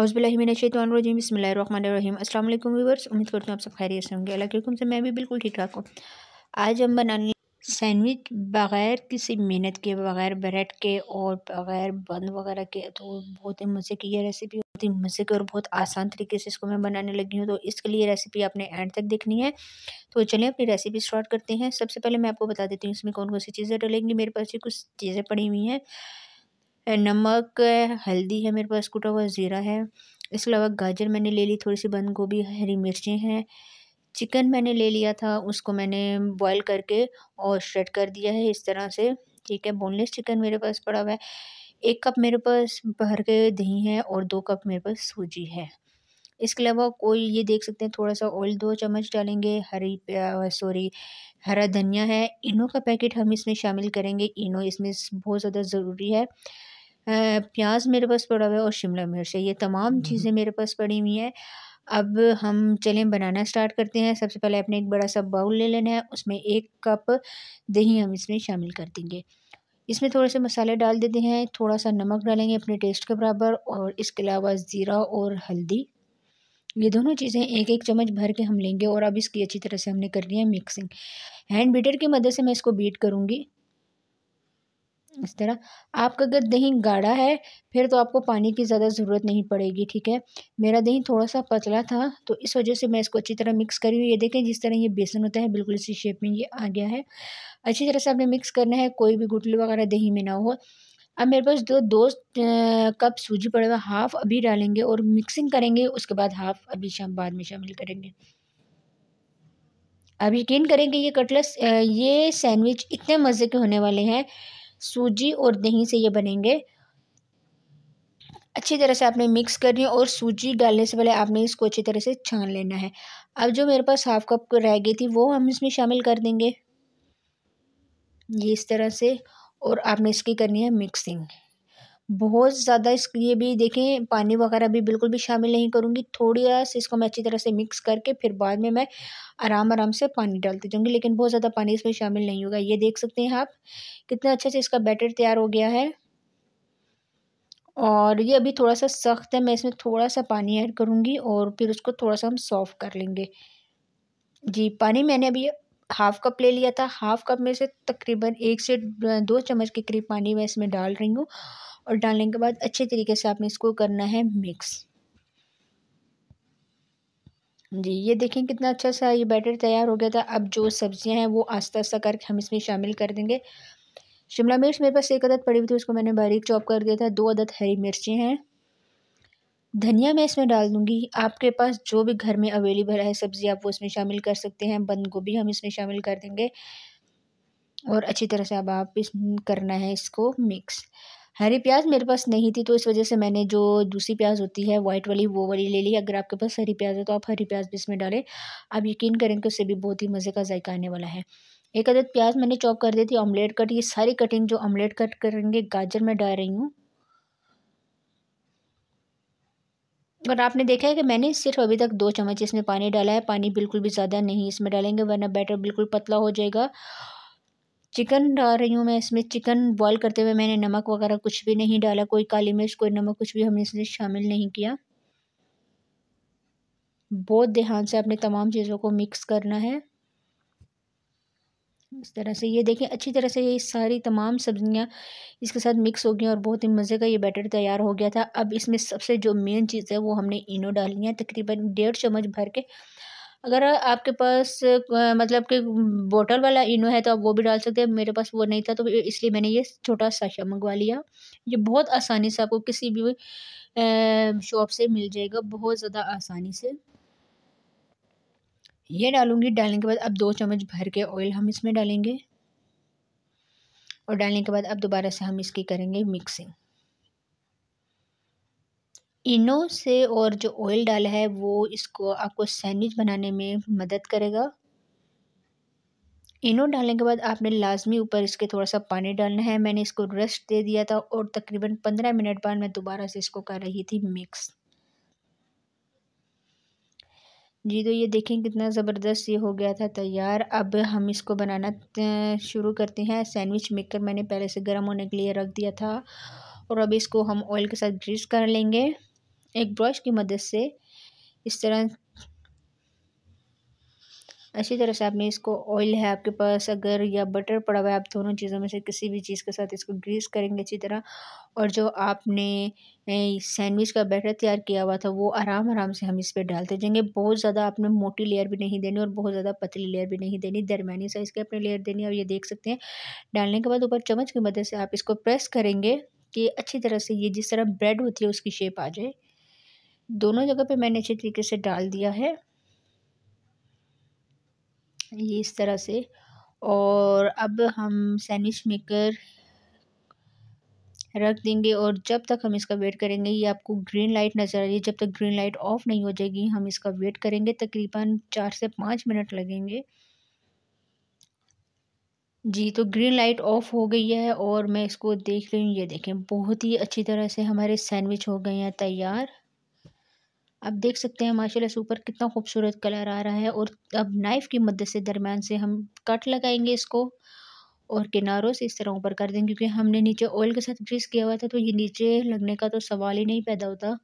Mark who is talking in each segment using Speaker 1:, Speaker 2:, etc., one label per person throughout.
Speaker 1: अस्सलाम वालेकुम असल व्यूवर्स उम्मीद करती हूँ आप सब खैरियत से होंगे अल्लाह के से मैं भी बिल्कुल ठीक ठाक हूँ आज हम बनाने सैंडविच बग़ैर किसी मेहनत के बग़ैर ब्रेड के और बग़ैर बंद वगैरह के तो बहुत ही मज़े की यह रेसिपी बहुत ही मज़े की और बहुत आसान तरीके से इसको मैं बनाने लगी हूँ तो इसके लिए रेसिपी आपने एंड तक देखनी है तो चलिए अपनी रेसिपी स्टार्ट करते हैं सबसे पहले मैं आपको बता देती हूँ इसमें कौन कौन सी चीज़ें डलेंगी मेरे पास ये कुछ चीज़ें पड़ी हुई हैं नमक हल्दी है मेरे पास कुटा हुआ ज़ीरा है इसके अलावा गाजर मैंने ले ली थोड़ी सी बंद गोभी हरी मिर्चें हैं चिकन मैंने ले लिया था उसको मैंने बॉईल करके और श्रेड कर दिया है इस तरह से ठीक है बोनलेस चिकन मेरे पास पड़ा हुआ है एक कप मेरे पास भर के दही है और दो कप मेरे पास सूजी है इसके अलावा कोई ये देख सकते हैं थोड़ा सा ऑयल दो चम्मच डालेंगे हरी सॉरी हरा धनिया है इनो का पैकेट हम इसमें शामिल करेंगे इनो इसमें बहुत ज़्यादा ज़रूरी है प्याज मेरे पास पड़ा हुआ है और शिमला मिर्च है ये तमाम हम्म, हम्म। चीज़ें मेरे पास पड़ी हुई हैं अब हम चलें बनाना स्टार्ट करते हैं सबसे पहले अपने एक बड़ा सा बाउल ले लेना है उसमें एक कप दही हम इसमें शामिल कर देंगे इसमें थोड़े से मसाले डाल देते हैं थोड़ा सा नमक डालेंगे अपने टेस्ट के बराबर और इसके अलावा ज़ीरा और हल्दी ये दोनों चीज़ें एक एक चम्मच भर के हम लेंगे और अब इसकी अच्छी तरह से हमने कर लिया मिक्सिंग हैंड बीटर की मदद से मैं इसको बीट करूँगी इस तरह आपका अगर दही गाढ़ा है फिर तो आपको पानी की ज़्यादा ज़रूरत नहीं पड़ेगी ठीक है मेरा दही थोड़ा सा पतला था तो इस वजह से मैं इसको अच्छी तरह मिक्स करी हुई ये देखें जिस तरह ये बेसन होता है बिल्कुल इसी शेप में ये आ गया है अच्छी तरह से आपने मिक्स करना है कोई भी गुटली वगैरह दही में ना हो अब मेरे पास दो दो कप सूजी पड़े हुआ हाफ़ अभी डालेंगे और मिक्सिंग करेंगे उसके बाद हाफ़ अभी शाम बाद में शामिल करेंगे अब यकीन करेंगे ये कटलेट्स ये सैंडविच इतने मज़े के होने वाले हैं सूजी और दही से ये बनेंगे अच्छी तरह से आपने मिक्स करनी है और सूजी डालने से पहले आपने इसको अच्छी तरह से छान लेना है अब जो मेरे पास हाफ कप रह गई थी वो हम इसमें शामिल कर देंगे ये इस तरह से और आपने इसकी करनी है मिक्सिंग बहुत ज़्यादा इसके लिए भी देखें पानी वगैरह भी बिल्कुल भी शामिल नहीं करूँगी थोड़ी सा इसको मैं अच्छी तरह से मिक्स करके फिर बाद में मैं आराम आराम से पानी डालती जाऊँगी लेकिन बहुत ज़्यादा पानी इसमें शामिल नहीं होगा ये देख सकते हैं आप कितना अच्छे से इसका बैटर तैयार हो गया है और ये अभी थोड़ा सा सख्त है मैं इसमें थोड़ा सा पानी ऐड करूँगी और फिर उसको थोड़ा सा हम सॉफ़्ट कर लेंगे जी पानी मैंने अभी हाफ़ कप ले लिया था हाफ़ कप में से तकरीबन एक से दो चम्मच के करीब पानी मैं इसमें डाल रही हूँ और डालने के बाद अच्छे तरीके से आपने इसको करना है मिक्स जी ये देखें कितना अच्छा सा ये बैटर तैयार हो गया था अब जो सब्ज़ियां हैं वो आस्ता आस्ता करके हम इसमें शामिल कर देंगे शिमला मिर्च मेरे पास एक अदद पड़ी हुई थी उसको मैंने बारीक चॉप कर दिया था दो अदद हरी मिर्चें हैं धनिया मैं इसमें डाल दूंगी आपके पास जो भी घर में अवेलेबल है सब्ज़ी आप वो इसमें शामिल कर सकते हैं बंद गोभी हम इसमें शामिल कर देंगे और अच्छी तरह से अब आप इस करना है इसको मिक्स हरी प्याज मेरे पास नहीं थी तो इस वजह से मैंने जो दूसरी प्याज होती है वाइट वाली वो वाली ले ली अगर आपके पास हरी प्याज है तो आप हरी प्याज भी इसमें डालें आप यकीन करें कि उससे भी बहुत ही मज़े का जायका आने वाला है एक अदद प्याज मैंने चॉप कर दी थी ऑमलेट कट ये सारी कटिंग जो ऑमलेट कट करेंगे गाजर में डाल रही हूँ और आपने देखा है कि मैंने सिर्फ अभी तक दो चम्मच इसमें पानी डाला है पानी बिल्कुल भी ज़्यादा नहीं इसमें डालेंगे वरना बैटर बिल्कुल पतला हो जाएगा चिकन डाल रही हूँ मैं इसमें चिकन बॉईल करते हुए मैंने नमक वगैरह कुछ भी नहीं डाला कोई काली मिर्च कोई नमक कुछ भी हमने इसमें शामिल नहीं किया बहुत ध्यान से अपने तमाम चीज़ों को मिक्स करना है इस तरह से ये देखें अच्छी तरह से ये सारी तमाम सब्जियां इसके साथ मिक्स हो गई और बहुत ही मज़े का ये बैटर तैयार हो गया था अब इसमें सबसे जो मेन चीज़ है वो हमने इनो डाली है तकरीबन डेढ़ चम्मच भर के अगर आपके पास मतलब कि बोतल वाला इनो है तो आप वो भी डाल सकते हैं मेरे पास वो नहीं था तो इसलिए मैंने ये छोटा साशा मंगवा लिया ये बहुत आसानी से आपको किसी भी शॉप से मिल जाएगा बहुत ज़्यादा आसानी से ये डालूंगी डालने के बाद अब दो चम्मच भर के ऑयल हम इसमें डालेंगे और डालने के बाद अब दोबारा से हम इसकी करेंगे मिक्सिंग इनो से और जो ऑयल डाला है वो इसको आपको सैंडविच बनाने में मदद करेगा इनो डालने के बाद आपने लाजमी ऊपर इसके थोड़ा सा पानी डालना है मैंने इसको रेस्ट दे दिया था और तकरीबन पंद्रह मिनट बाद मैं दोबारा से इसको कर रही थी मिक्स जी तो ये देखें कितना ज़बरदस्त ये हो गया था तैयार अब हम इसको बनाना शुरू करते हैं सैंडविच मेकर मैंने पहले से गर्म होने के लिए रख दिया था और अब इसको हम ऑयल के साथ ग्रीस कर लेंगे एक ब्रश की मदद से इस तरह अच्छी तरह से आपने इसको ऑयल है आपके पास अगर या बटर पड़ा हुआ है आप दोनों चीज़ों में से किसी भी चीज़ के साथ इसको ग्रीस करेंगे अच्छी तरह और जो आपने सैंडविच का बैटर तैयार किया हुआ था वो आराम आराम से हम इस पर डालते जाएंगे बहुत ज़्यादा आपने मोटी लेयर भी नहीं देनी और बहुत ज़्यादा पतली लेयर भी नहीं देनी दरमियानी साइज़ की अपने लेयर देनी और ये देख सकते हैं डालने के बाद ऊपर चम्मच की मदद से आप इसको प्रेस करेंगे कि अच्छी तरह से ये जिस तरह ब्रेड होती है उसकी शेप आ जाए दोनों जगह पे मैंने अच्छे तरीके से डाल दिया है ये इस तरह से और अब हम सैंडविच मेकर रख देंगे और जब तक हम इसका वेट करेंगे ये आपको ग्रीन लाइट नज़र आ रही है जब तक ग्रीन लाइट ऑफ नहीं हो जाएगी हम इसका वेट करेंगे तकरीबन चार से पाँच मिनट लगेंगे जी तो ग्रीन लाइट ऑफ हो गई है और मैं इसको देख रही हूँ ये देखें बहुत ही अच्छी तरह से हमारे सैंडविच हो गए हैं तैयार आप देख सकते हैं माशाल्लाह से ऊपर कितना खूबसूरत कलर आ रहा है और अब नाइफ़ की मदद से दरमियान से हम कट लगाएंगे इसको और किनारों से इस तरह ऊपर कर देंगे क्योंकि हमने नीचे ऑयल के साथ ग्रीस किया हुआ था तो ये नीचे लगने का तो सवाल ही नहीं पैदा होता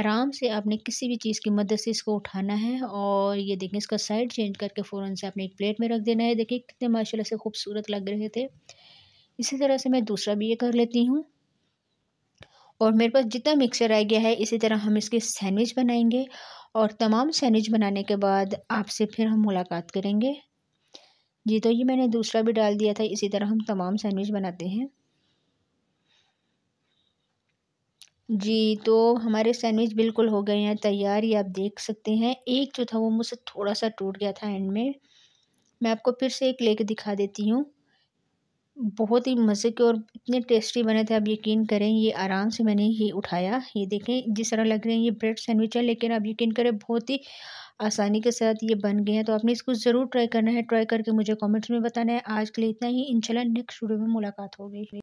Speaker 1: आराम से आपने किसी भी चीज़ की मदद से इसको उठाना है और ये देखें इसका साइड चेंज करके फ़ौर से आपने एक प्लेट में रख देना है देखिए कितने माशाल्लाह से खूबसूरत लग रहे थे इसी तरह से मैं दूसरा भी ये कर लेती हूँ और मेरे पास जितना मिक्सर आ गया है इसी तरह हम इसके सैंडविच बनाएंगे और तमाम सैंडविच बनाने के बाद आपसे फिर हम मुलाकात करेंगे जी तो ये मैंने दूसरा भी डाल दिया था इसी तरह हम तमाम सैंडविच बनाते हैं जी तो हमारे सैंडविच बिल्कुल हो गए हैं तैयार ये आप देख सकते हैं एक जो था वो मुझसे थोड़ा सा टूट गया था एंड में मैं आपको फिर से एक लेके दिखा देती हूँ बहुत ही मज़े के और इतने टेस्टी बने थे आप यकीन करें ये आराम से मैंने ये उठाया ये देखें जिस तरह लग रहे हैं ये ब्रेड सैंडविच है लेकिन आप यकीन करें बहुत ही आसानी के साथ ये बन गए हैं तो आपने इसको ज़रूर ट्राई करना है ट्राई करके मुझे कमेंट्स में बताना है आज के लिए इतना ही इंशाल्लाह नेक्स्ट वीडियो में मुलाकात होगी